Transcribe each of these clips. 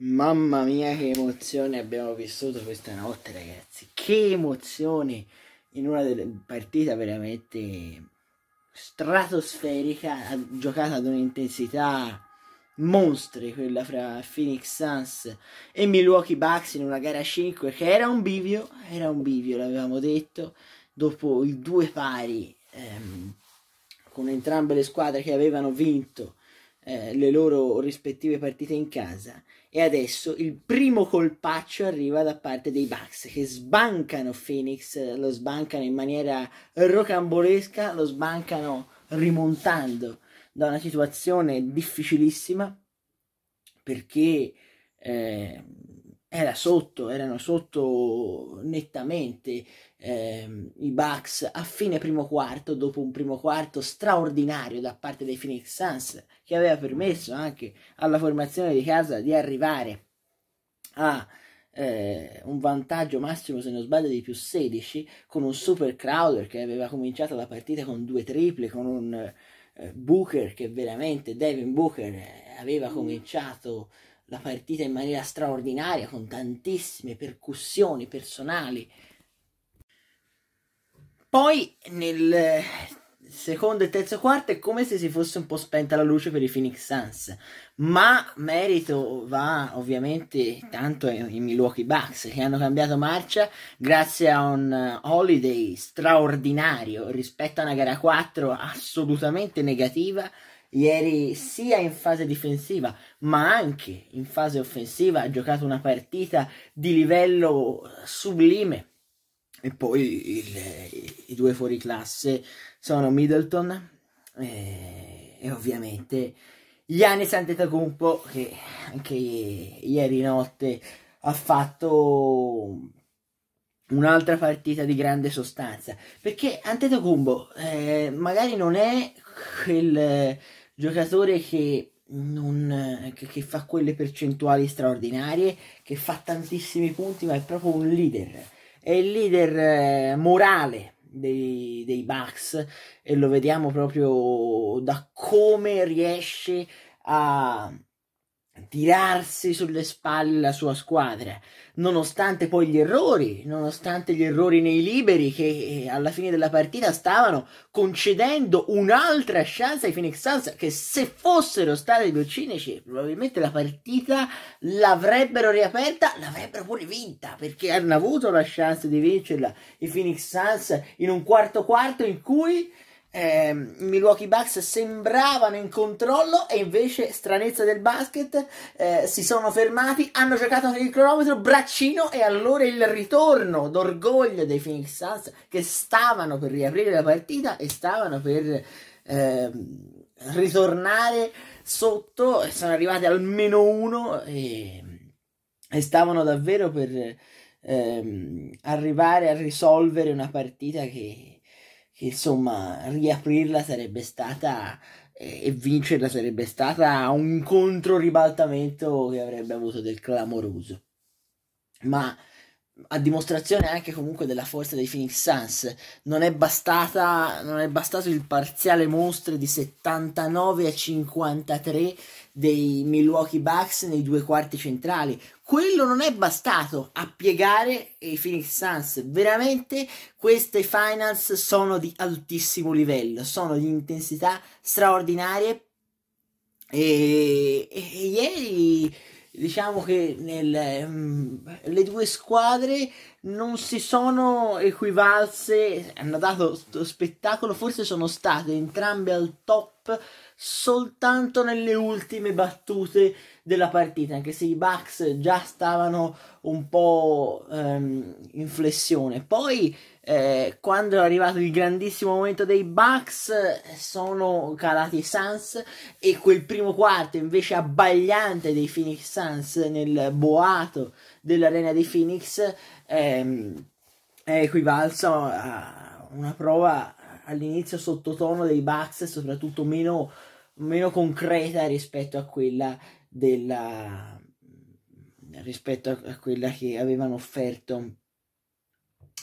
Mamma mia che emozione abbiamo vissuto questa notte ragazzi, che emozione in una partita veramente stratosferica, giocata ad un'intensità monstre quella fra Phoenix Suns e Milwaukee Bucks in una gara 5 che era un bivio, era un bivio l'avevamo detto, dopo i due pari ehm, con entrambe le squadre che avevano vinto eh, le loro rispettive partite in casa e adesso il primo colpaccio arriva da parte dei Bucks che sbancano Phoenix, lo sbancano in maniera rocambolesca, lo sbancano rimontando da una situazione difficilissima perché eh, era sotto, erano sotto nettamente ehm, i Bucks a fine primo quarto, dopo un primo quarto straordinario da parte dei Phoenix Suns, che aveva permesso anche alla formazione di casa di arrivare a eh, un vantaggio massimo, se non sbaglio, di più 16, con un super Crowder che aveva cominciato la partita con due triple, con un eh, Booker che veramente, Devin Booker, aveva mm. cominciato... Mm la partita in maniera straordinaria con tantissime percussioni personali. Poi nel secondo e terzo quarto è come se si fosse un po' spenta la luce per i Phoenix Suns, ma merito va ovviamente tanto ai Milwaukee Bucks che hanno cambiato marcia grazie a un holiday straordinario rispetto a una gara 4 assolutamente negativa Ieri sia in fase difensiva ma anche in fase offensiva ha giocato una partita di livello sublime. E poi il, i due fuori classe sono Middleton e, eh, e ovviamente Giannis Antetokounmpo che anche ieri notte ha fatto un'altra partita di grande sostanza perché Antetokounmpo eh, magari non è quel giocatore che, non, che, che fa quelle percentuali straordinarie, che fa tantissimi punti, ma è proprio un leader. È il leader eh, morale dei, dei Bucks e lo vediamo proprio da come riesce a, tirarsi sulle spalle la sua squadra, nonostante poi gli errori, nonostante gli errori nei liberi che eh, alla fine della partita stavano concedendo un'altra chance ai Phoenix Suns che se fossero stati più cinici probabilmente la partita l'avrebbero riaperta, l'avrebbero pure vinta perché hanno avuto la chance di vincerla i Phoenix Suns in un quarto quarto in cui eh, Milwaukee Bucks sembravano in controllo e invece, stranezza del basket, eh, si sono fermati, hanno giocato il cronometro, braccino e allora il ritorno d'orgoglio dei Phoenix Suns che stavano per riaprire la partita e stavano per eh, ritornare sotto e sono arrivati al meno uno e, e stavano davvero per ehm, arrivare a risolvere una partita che che insomma riaprirla sarebbe stata eh, e vincerla sarebbe stata un controribaltamento che avrebbe avuto del clamoroso. Ma a dimostrazione anche comunque della forza dei Phoenix Suns, non è, bastata, non è bastato il parziale mostro di 79 a 53 dei Milwaukee Bucks nei due quarti centrali. Quello non è bastato a piegare i Phoenix Suns. Veramente queste finals sono di altissimo livello, sono di intensità straordinarie e, e, e ieri diciamo che nel, mh, mm, le due squadre non si sono equivalse, hanno dato spettacolo, forse sono state entrambe al top soltanto nelle ultime battute della partita, anche se i Bucks già stavano un po' ehm, in flessione. Poi, eh, quando è arrivato il grandissimo momento dei Bucks, sono calati i Suns e quel primo quarto invece abbagliante dei Phoenix Suns nel boato dell'arena dei Phoenix ehm, è equivalso a una prova all'inizio sottotono dei Bucks e soprattutto meno, meno concreta rispetto a quella della rispetto a, a quella che avevano offerto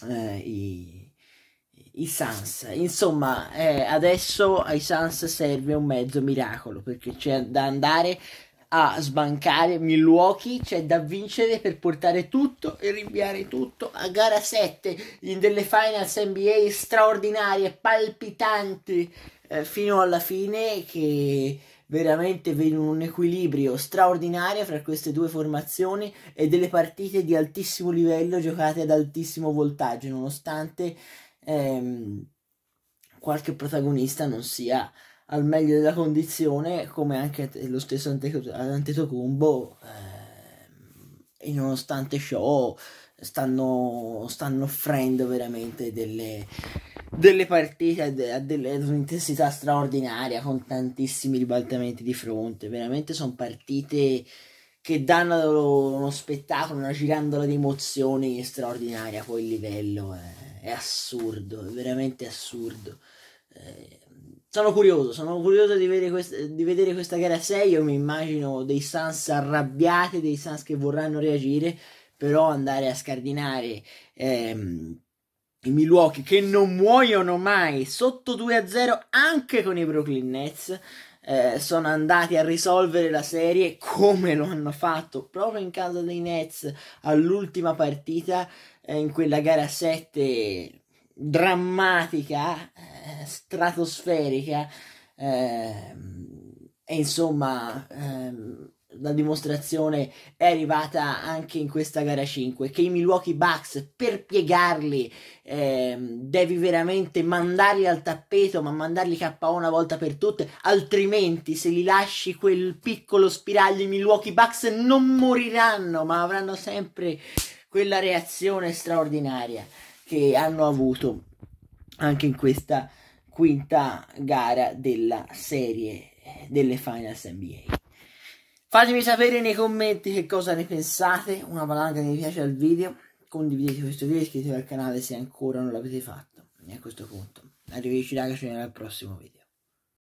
eh, i, i Sans. Insomma, eh, adesso ai Sans serve un mezzo miracolo perché c'è da andare a sbancare Milwaukee, c'è cioè da vincere per portare tutto e rinviare tutto a gara 7 in delle finals NBA straordinarie, palpitanti eh, fino alla fine che veramente vedono un equilibrio straordinario fra queste due formazioni e delle partite di altissimo livello giocate ad altissimo voltaggio nonostante ehm, qualche protagonista non sia al meglio della condizione, come anche lo stesso Antetokounmpo, eh, e nonostante ciò stanno, stanno offrendo veramente delle, delle partite a, ad un'intensità straordinaria, con tantissimi ribaltamenti di fronte, veramente sono partite che danno uno spettacolo, una girandola di emozioni straordinaria, poi il livello è, eh. è assurdo, è veramente assurdo. Eh, sono curioso, sono curioso di vedere, questa, di vedere questa gara 6. Io mi immagino dei Sans arrabbiati, dei Sans che vorranno reagire, però andare a scardinare ehm, i Milwaukee che non muoiono mai sotto 2-0 anche con i Brooklyn Nets. Eh, sono andati a risolvere la serie come lo hanno fatto proprio in casa dei Nets all'ultima partita eh, in quella gara 7 drammatica, eh, stratosferica eh, e insomma ehm, la dimostrazione è arrivata anche in questa gara 5 che i Milwaukee Bucks per piegarli eh, devi veramente mandarli al tappeto ma mandarli KO una volta per tutte altrimenti se li lasci quel piccolo spiraglio i Milwaukee Bucks non moriranno ma avranno sempre quella reazione straordinaria che hanno avuto anche in questa quinta gara della serie eh, delle Finals NBA. Fatemi sapere nei commenti che cosa ne pensate, una valanga di mi piace al video, condividete questo video e iscrivetevi al canale se ancora non l'avete fatto. E a questo punto, arrivederci ragazzi, ci vediamo al prossimo video.